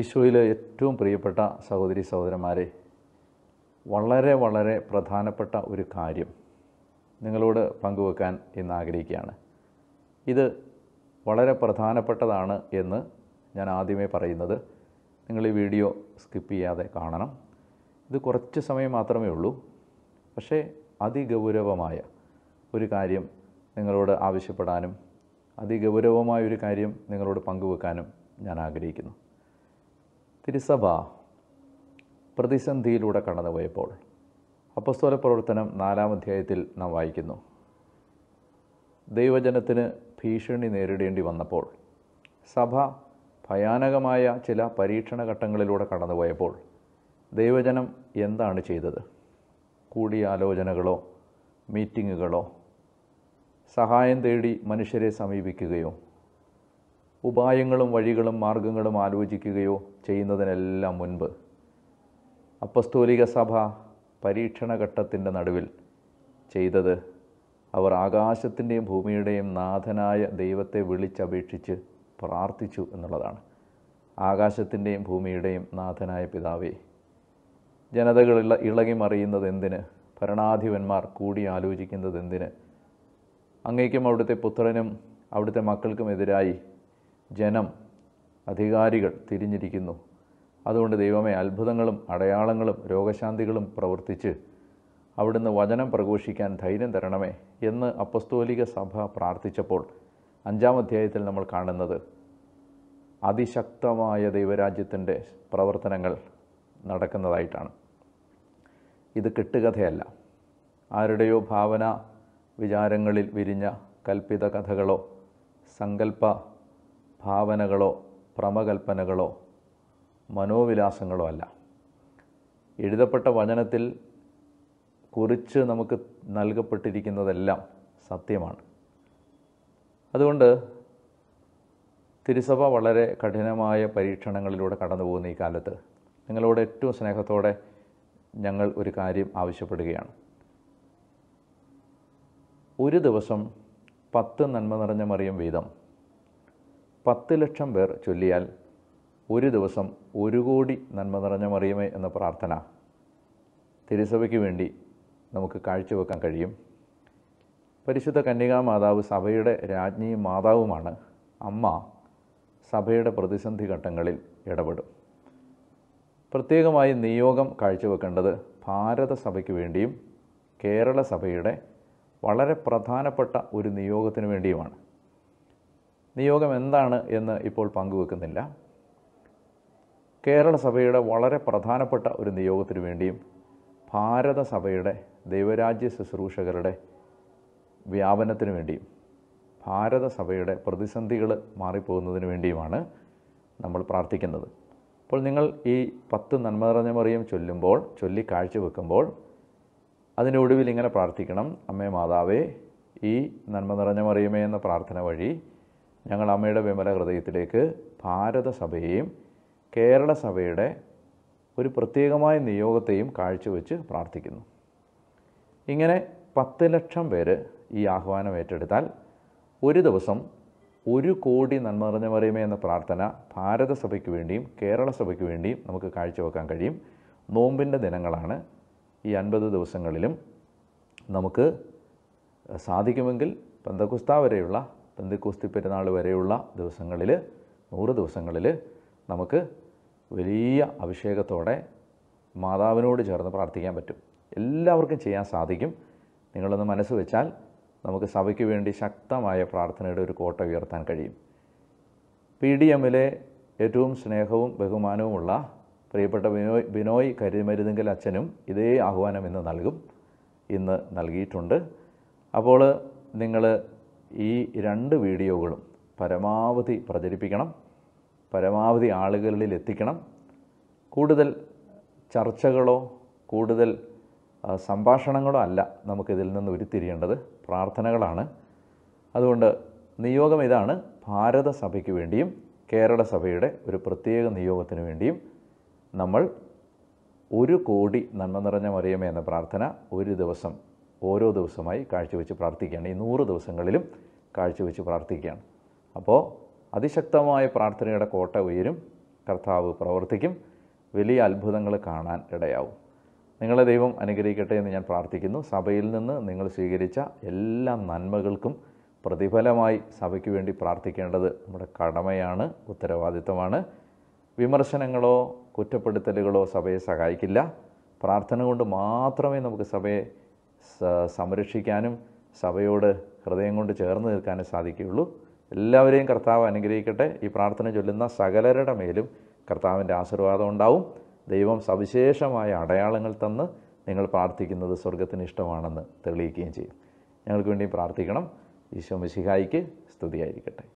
ഈശോയിലെ ഏറ്റവും പ്രിയപ്പെട്ട സഹോദരി സഹോദരന്മാരെ വളരെ വളരെ പ്രധാനപ്പെട്ട ഒരു കാര്യം നിങ്ങളോട് പങ്കുവെക്കാൻ ഇന്ന് ആഗ്രഹിക്കുകയാണ് ഇത് വളരെ പ്രധാനപ്പെട്ടതാണ് എന്ന് ഞാൻ ആദ്യമേ പറയുന്നത് നിങ്ങൾ ഈ വീഡിയോ സ്കിപ്പ് ചെയ്യാതെ കാണണം ഇത് കുറച്ച് സമയം മാത്രമേ ഉള്ളൂ പക്ഷേ അതിഗൗരവമായ ഒരു കാര്യം നിങ്ങളോട് ആവശ്യപ്പെടാനും അതിഗൗരവമായ ഒരു കാര്യം നിങ്ങളോട് പങ്കുവെക്കാനും ഞാൻ ആഗ്രഹിക്കുന്നു തിരുസഭ പ്രതിസന്ധിയിലൂടെ കടന്നുപോയപ്പോൾ അപ്പസ്തോല പ്രവർത്തനം നാലാം അധ്യായത്തിൽ നാം വായിക്കുന്നു ദൈവജനത്തിന് ഭീഷണി നേരിടേണ്ടി വന്നപ്പോൾ സഭ ഭയാനകമായ ചില പരീക്ഷണ ഘട്ടങ്ങളിലൂടെ കടന്നുപോയപ്പോൾ ദൈവജനം എന്താണ് ചെയ്തത് കൂടിയാലോചനകളോ മീറ്റിങ്ങുകളോ സഹായം തേടി മനുഷ്യരെ സമീപിക്കുകയോ ഉപായങ്ങളും വഴികളും മാർഗങ്ങളും ആലോചിക്കുകയോ ചെയ്യുന്നതിനെല്ലാം മുൻപ് അപ്പസ്തോലിക സഭ പരീക്ഷണഘട്ടത്തിൻ്റെ നടുവിൽ ചെയ്തത് അവർ ആകാശത്തിൻ്റെയും ഭൂമിയുടെയും നാഥനായ ദൈവത്തെ വിളിച്ചപേക്ഷിച്ച് പ്രാർത്ഥിച്ചു എന്നുള്ളതാണ് ആകാശത്തിൻ്റെയും ഭൂമിയുടെയും നാഥനായ പിതാവേ ജനതകൾ ഇളകിമറിയുന്നത് ഇളകി മറിയുന്നത് എന്തിന് ഭരണാധിപന്മാർ കൂടി ആലോചിക്കുന്നത് എന്തിന് അങ്ങേക്കും അവിടുത്തെ പുത്രനും അവിടുത്തെ മക്കൾക്കുമെതിരായി ജനം അധികാരികൾ തിരിഞ്ഞിരിക്കുന്നു അതുകൊണ്ട് ദൈവമേ അത്ഭുതങ്ങളും അടയാളങ്ങളും രോഗശാന്തികളും പ്രവർത്തിച്ച് അവിടുന്ന് വചനം പ്രഘോഷിക്കാൻ ധൈര്യം തരണമേ എന്ന് അപ്പസ്തോലിക സഭ പ്രാർത്ഥിച്ചപ്പോൾ അഞ്ചാം അധ്യായത്തിൽ നമ്മൾ കാണുന്നത് അതിശക്തമായ ദൈവരാജ്യത്തിൻ്റെ പ്രവർത്തനങ്ങൾ നടക്കുന്നതായിട്ടാണ് ഇത് കെട്ടുകഥയല്ല ആരുടെയോ ഭാവന വിചാരങ്ങളിൽ വിരിഞ്ഞ കൽപ്പിത കഥകളോ സങ്കല്പ ഭാവനകളോ പ്രമകൽപ്പനകളോ മനോവിലാസങ്ങളോ അല്ല എഴുതപ്പെട്ട വചനത്തിൽ കുറിച്ച് നമുക്ക് നൽകപ്പെട്ടിരിക്കുന്നതെല്ലാം സത്യമാണ് അതുകൊണ്ട് തിരുസഭ വളരെ കഠിനമായ പരീക്ഷണങ്ങളിലൂടെ കടന്നു പോകുന്ന ഈ കാലത്ത് നിങ്ങളോട് ഏറ്റവും സ്നേഹത്തോടെ ഞങ്ങൾ ഒരു കാര്യം ആവശ്യപ്പെടുകയാണ് ഒരു ദിവസം പത്ത് നന്മ നിറഞ്ഞ മറിയും വീതം പത്ത് ലക്ഷം പേർ ചൊല്ലിയാൽ ഒരു ദിവസം ഒരു കോടി നന്മ നിറഞ്ഞ മറിയമേ എന്ന പ്രാർത്ഥന തിരുസഭയ്ക്ക് വേണ്ടി നമുക്ക് കാഴ്ചവെക്കാൻ കഴിയും പരിശുദ്ധ കന്യകാ മാതാവ് സഭയുടെ രാജ്ഞിയും മാതാവുമാണ് അമ്മ സഭയുടെ പ്രതിസന്ധി ഘട്ടങ്ങളിൽ ഇടപെടും പ്രത്യേകമായി നിയോഗം കാഴ്ചവെക്കേണ്ടത് ഭാരത സഭയ്ക്ക് വേണ്ടിയും കേരള സഭയുടെ വളരെ പ്രധാനപ്പെട്ട ഒരു നിയോഗത്തിന് വേണ്ടിയുമാണ് നിയോഗം എന്താണ് എന്ന് ഇപ്പോൾ പങ്കുവെക്കുന്നില്ല കേരള വളരെ പ്രധാനപ്പെട്ട ഒരു നിയോഗത്തിനു വേണ്ടിയും ഭാരതസഭയുടെ ദൈവരാജ്യ ശുശ്രൂഷകരുടെ വ്യാപനത്തിനു വേണ്ടിയും ഭാരതസഭയുടെ പ്രതിസന്ധികൾ മാറിപ്പോകുന്നതിന് വേണ്ടിയുമാണ് നമ്മൾ പ്രാർത്ഥിക്കുന്നത് അപ്പോൾ നിങ്ങൾ ഈ പത്ത് നന്മ നിറഞ്ഞ ചൊല്ലുമ്പോൾ ചൊല്ലി കാഴ്ചവെക്കുമ്പോൾ അതിൻ്റെ ഒടുവിൽ ഇങ്ങനെ പ്രാർത്ഥിക്കണം അമ്മേ മാതാവേ ഈ നന്മ നിറഞ്ഞ മറിയമേ എന്ന പ്രാർത്ഥന വഴി ഞങ്ങൾ അമ്മയുടെ വിമല ഹൃദയത്തിലേക്ക് ഭാരതസഭയെയും കേരള സഭയുടെ ഒരു പ്രത്യേകമായ നിയോഗത്തെയും കാഴ്ചവെച്ച് പ്രാർത്ഥിക്കുന്നു ഇങ്ങനെ പത്ത് ലക്ഷം പേര് ഈ ആഹ്വാനം ഏറ്റെടുത്താൽ ഒരു ദിവസം ഒരു കോടി നന്മ നിറഞ്ഞ എന്ന പ്രാർത്ഥന ഭാരതസഭയ്ക്ക് വേണ്ടിയും കേരള സഭയ്ക്ക് വേണ്ടിയും നമുക്ക് കാഴ്ചവെക്കാൻ കഴിയും നോമ്പിൻ്റെ ദിനങ്ങളാണ് ഈ അൻപത് ദിവസങ്ങളിലും നമുക്ക് സാധിക്കുമെങ്കിൽ പന്തകുസ്ത വരെയുള്ള പെന്തിക്കോസ്തി പെരുന്നാൾ വരെയുള്ള ദിവസങ്ങളിൽ നൂറ് ദിവസങ്ങളിൽ നമുക്ക് വലിയ അഭിഷേകത്തോടെ മാതാവിനോട് ചേർന്ന് പ്രാർത്ഥിക്കാൻ പറ്റും എല്ലാവർക്കും ചെയ്യാൻ സാധിക്കും നിങ്ങളൊന്ന് മനസ്സ് വെച്ചാൽ നമുക്ക് സഭയ്ക്ക് വേണ്ടി ശക്തമായ പ്രാർത്ഥനയുടെ ഒരു കോട്ട ഉയർത്താൻ കഴിയും പി ഡി എമ്മിലെ ഏറ്റവും സ്നേഹവും ബഹുമാനവുമുള്ള പ്രിയപ്പെട്ട ബിനോയ് ബിനോയ് കരുമരുതെങ്കിൽ അച്ഛനും ഇതേ ആഹ്വാനം ഇന്ന് നൽകും ഇന്ന് നൽകിയിട്ടുണ്ട് അപ്പോൾ നിങ്ങൾ ഈ രണ്ട് വീഡിയോകളും പരമാവധി പ്രചരിപ്പിക്കണം പരമാവധി ആളുകളിൽ എത്തിക്കണം കൂടുതൽ ചർച്ചകളോ കൂടുതൽ സംഭാഷണങ്ങളോ അല്ല നമുക്കിതിൽ നിന്ന് ഉരുത്തിരിയേണ്ടത് പ്രാർത്ഥനകളാണ് അതുകൊണ്ട് നിയോഗം ഇതാണ് ഭാരതസഭയ്ക്ക് വേണ്ടിയും കേരള സഭയുടെ ഒരു പ്രത്യേക നിയോഗത്തിന് വേണ്ടിയും നമ്മൾ ഒരു കോടി നന്മ നിറഞ്ഞ മറിയമേ എന്ന പ്രാർത്ഥന ഒരു ദിവസം ഓരോ ദിവസമായി കാഴ്ചവെച്ച് പ്രാർത്ഥിക്കുകയാണ് ഈ നൂറ് ദിവസങ്ങളിലും കാഴ്ചവെച്ച് പ്രാർത്ഥിക്കുകയാണ് അപ്പോൾ അതിശക്തമായ പ്രാർത്ഥനയുടെ കോട്ട ഉയരും കർത്താവ് പ്രവർത്തിക്കും വലിയ അത്ഭുതങ്ങൾ കാണാൻ ഇടയാവും നിങ്ങളെ ദൈവം അനുഗ്രഹിക്കട്ടെ എന്ന് ഞാൻ പ്രാർത്ഥിക്കുന്നു സഭയിൽ നിന്ന് നിങ്ങൾ സ്വീകരിച്ച എല്ലാ നന്മകൾക്കും പ്രതിഫലമായി സഭയ്ക്ക് വേണ്ടി പ്രാർത്ഥിക്കേണ്ടത് നമ്മുടെ കടമയാണ് ഉത്തരവാദിത്തമാണ് വിമർശനങ്ങളോ കുറ്റപ്പെടുത്തലുകളോ സഭയെ സഹായിക്കില്ല പ്രാർത്ഥന കൊണ്ട് മാത്രമേ നമുക്ക് സഭയെ സംരക്ഷിക്കാനും സഭയോട് ഹൃദയം കൊണ്ട് ചേർന്ന് നിൽക്കാനും സാധിക്കുകയുള്ളൂ എല്ലാവരെയും കർത്താവ് അനുഗ്രഹിക്കട്ടെ ഈ പ്രാർത്ഥന ചൊല്ലുന്ന സകലരുടെ മേലും കർത്താവിൻ്റെ ആശീർവാദം ഉണ്ടാവും ദൈവം സവിശേഷമായ അടയാളങ്ങൾ തന്ന് നിങ്ങൾ പ്രാർത്ഥിക്കുന്നത് സ്വർഗത്തിന് ഇഷ്ടമാണെന്ന് തെളിയിക്കുകയും ചെയ്യും ഞങ്ങൾക്ക് വേണ്ടി പ്രാർത്ഥിക്കണം ഈശോ മിശിഹായിക്ക് സ്തുതിയായിരിക്കട്ടെ